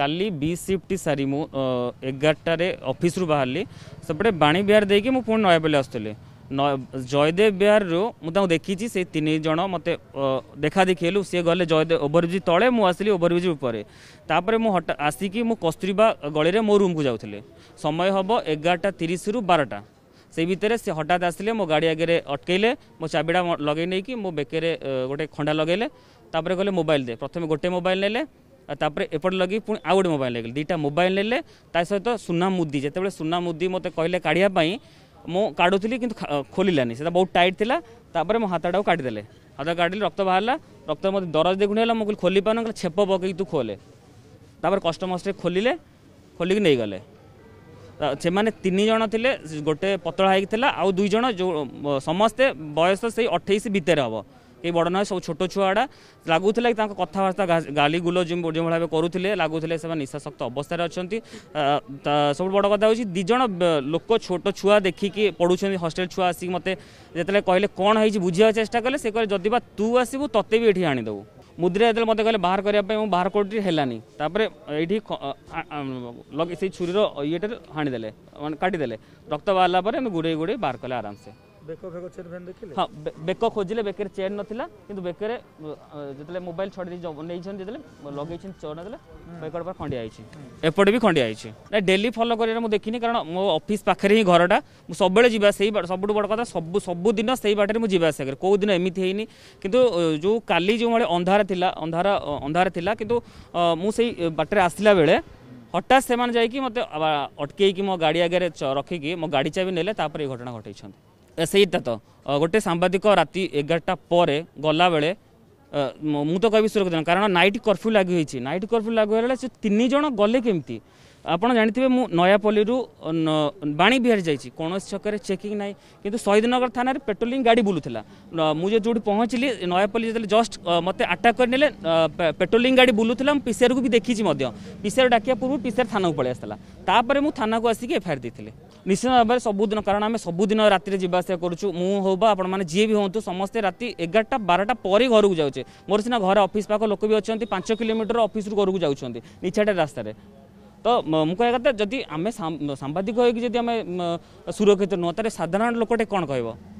কালি B সিফ্টটি সারি মু এগারটার officer বাহারি সেপটে বাণীবিহার দিয়ে মু পুঁ নয়াপল্লী আসুলি জয়দেব বিহারু মু দেখিছি সেই তিন জন মতো দেখা দেখি হলু সি গলে জয়দেব ওভরব্রিজ তলে মু আসলি ওভরব্রিজ উপরে তাপরে মু হঠাৎ আসিকি মু কস্তুরবা গলিরে মো রুমকু যাওলে সময় হব এগারটা তিরিশ রু বারোটা সেই ভিতরে সে হঠাৎ আসলে মো গাড়ি আগে অটকাইলে মো চাবিটা লগাই নিয়ে মো বেকেরে গোটে খন্ডা লগাইলে তাপরে গলে মোবাইল দে প্রথমে গোটে মোবাইল নেলে ତାପରେ ଏପଟେ ଲଗି ପୁଣି ଆଉ ଗୋଟେ ମୋବାଇଲ ନେଇଗଲି ଦୁଇଟା ମୋବାଇଲ ନେଲେ ତା ସହିତ ସୁନା ମୁଦି ଯେତେବେଳେ ସୁନା ମୁଦି ମୋତେ କହିଲେ କାଢ଼ିବା ପାଇଁ ମୁଁ କାଢ଼ୁଥିଲି କିନ୍ତୁ ଖୋଲିଲାନି ସେଟା ବହୁତ ଟାଇଟ୍ ଥିଲା ତାପରେ ମୋ ହାତଟାକୁ କାଟିଦେଲେ ହାତ କାଟିଲି ରକ୍ତ ବାହାରିଲା ରକ୍ତ ମୋତେ ଦରଜ ଦେଖୁଣି ହେଲା ମୁଁ କହିଲି ଖୋଲିପାରୁନି କହିଲେ ଛେପ ପକେଇକି ତୁ ଖୋଲେ ତାପରେ କଷ୍ଟମଷ୍ଟରେ ଖୋଲିଲେ ଖୋଲିକି ନେଇଗଲେ ସେମାନେ ତିନି ଜଣ ଥିଲେ ଗୋଟେ ପତଳା ହେଇକି ଥିଲା ଆଉ ଦୁଇ ଜଣ ଯେଉଁ ସମସ୍ତେ ବୟସ ସେଇ ଅଠେଇଶ ଭିତରେ ହେବ କେହି ବଡ଼ ନୁହେଁ ସବୁ ଛୋଟ ଛୁଆଗୁଡ଼ା ଲାଗୁଥିଲା କି ତାଙ୍କ କଥାବାର୍ତ୍ତା ଗାଲିଗୁଲ ଯେଉଁ ଭାବେ କରୁଥିଲେ ଲାଗୁଥିଲେ ସେମାନେ ନିଶାସକ୍ତ ଅବସ୍ଥାରେ ଅଛନ୍ତି ସବୁଠୁ ବଡ଼ କଥା ହେଉଛି ଦୁଇ ଜଣ ଲୋକ ଛୋଟ ଛୁଆ ଦେଖିକି ପଢ଼ୁଛନ୍ତି ହଷ୍ଟେଲ ଛୁଆ ଆସିକି ମୋତେ ଯେତେବେଳେ କହିଲେ କ'ଣ ହେଇଛି ବୁଝିବାକୁ ଚେଷ୍ଟା କଲେ ସେ କହିଲେ ଯଦି ବା ତୁ ଆସିବୁ ତତେ ବି ଏଠି ଆଣିଦେବୁ ମୁଦ୍ରା ଯେତେବେଳେ ମୋତେ କହିଲେ ବାହାର କରିବା ପାଇଁ ମୁଁ ବାହାର କରୁଛି ହେଲାନି ତାପରେ ଏଇଠି ଲଗେଇ ସେଇ ଛୁରୀର ଇଏଟାରେ ହାଣିଦେଲେ ମାନେ କାଟିଦେଲେ ରକ୍ତ ବାହାରିଲା ପରେ ଆମେ ଗୁଡ଼େଇ ଗୁଡ଼େଇ ବାହାର କଲେ ଆରାମସେ ବେକ ଫେକ ଚେନ୍ ଫେନ୍ ଦେଖିଲେ ହଁ ବେକ ଖୋଜିଲେ ବେକରେ ଚେନ୍ ନଥିଲା କିନ୍ତୁ ବେକରେ ଯେତେବେଳେ ମୋବାଇଲ ଛଡି ଦେଇ ନେଇଛନ୍ତି ଯେତେବେଳେ ଲଗେଇଛନ୍ତି ଚୋର ନଥିଲା ବେକଟା ପୁରା ଖଣ୍ଡିଆ ହେଇଛି ଏପଟେ ବି ଖଣ୍ଡିଆ ହେଇଛି ନା ଡେଲି ଫଲୋ କରିବା ମୁଁ ଦେଖିନି କାରଣ ମୋ ଅଫିସ୍ ପାଖରେ ହିଁ ଘରଟା ମୁଁ ସବୁବେଳେ ଯିବା ସେଇ ସବୁଠୁ ବଡ଼ କଥା ସବୁ ସବୁଦିନ ସେଇ ବାଟରେ ମୁଁ ଯିବା ଆସିବା କରେ କେଉଁ ଦିନ ଏମିତି ହେଇନି କିନ୍ତୁ ଯେଉଁ କାଲି ଯେଉଁଭଳି ଅନ୍ଧାର ଥିଲା ଅନ୍ଧାର ଅନ୍ଧାର ଥିଲା କିନ୍ତୁ ମୁଁ ସେଇ ବାଟରେ ଆସିଲା ବେଳେ হঠাৎ সে যাই মতো অটকাইকি মো গাড়ি আগে রখিকি মো গাড়ি চাবি নেলে তাপরে এই ঘটনা ঘটাইছেন ସେଇଟା ତ ଗୋଟେ ସାମ୍ବାଦିକ ରାତି ଏଗାରଟା ପରେ ଗଲାବେଳେ ମୁଁ ତ କହିବି ସୁରକ୍ଷିତ କାରଣ ନାଇଟ୍ କର୍ଫ୍ୟୁ ଲାଗି ହୋଇଛି ନାଇଟ୍ କର୍ଫ୍ୟୁ ଲାଗୁ ହେଲେ ସେ ତିନି ଜଣ ଗଲେ କେମିତି ଆପଣ ଜାଣିଥିବେ ମୁଁ ନୟାପଲ୍ଲୀରୁ ବାଣୀବିହାର ଯାଇଛି କୌଣସି ଛକରେ ଚେକିଂ ନାହିଁ କିନ୍ତୁ ଶହୀଦନଗର ଥାନାରେ ପେଟ୍ରୋଲିଂ ଗାଡ଼ି ବୁଲୁଥିଲା ମୁଁ ଯେଉଁଠି ପହଞ୍ଚିଲି ନୟାପଲ୍ଲୀ ଯେତେବେଳେ ଜଷ୍ଟ ମୋତେ ଆଟାକ୍ କରିନେଲେ ପେଟ୍ରୋଲିଂ ଗାଡ଼ି ବୁଲୁଥିଲା ମୁଁ ପିସିଆରକୁ ବି ଦେଖିଛି ମଧ୍ୟ ପିସିଆର ଡାକିବା ପୂର୍ବରୁ ପିସିଆର ଥାନାକୁ ପଳାଇ ଆସିଥିଲା ତାପରେ ମୁଁ ଥାନାକୁ ଆସିକି ଏଫଆଇଆର୍ ଦେଇଥିଲି ନିଶ୍ଚିତ ଭାବରେ ସବୁଦିନ କାରଣ ଆମେ ସବୁଦିନ ରାତିରେ ଯିବା ଆସିବା କରୁଛୁ ମୁଁ ହେଉ ବା ଆପଣମାନେ ଯିଏ ବି ହୁଅନ୍ତୁ ସମସ୍ତେ ରାତି ଏଗାରଟା ବାରଟା ପରେ ଘରକୁ ଯାଉଛେ ମୋର ସିନା ଘରେ ଅଫିସ୍ ପାଖ ଲୋକ ବି ଅଛନ୍ତି ପାଞ୍ଚ କିଲୋମିଟର ଅଫିସ୍ରୁ ଘରକୁ ଯାଉଛନ୍ତି ନିଛାଟା ରାସ୍ତାରେ ତ ମୁଁ କହିବା କଥା ଯଦି ଆମେ ସାମ୍ବାଦିକ ହୋଇକି ଯଦି ଆମେ ସୁରକ୍ଷିତ ନୁହଁ ତାହେଲେ ସାଧାରଣ ଲୋକଟେ କ'ଣ କହିବ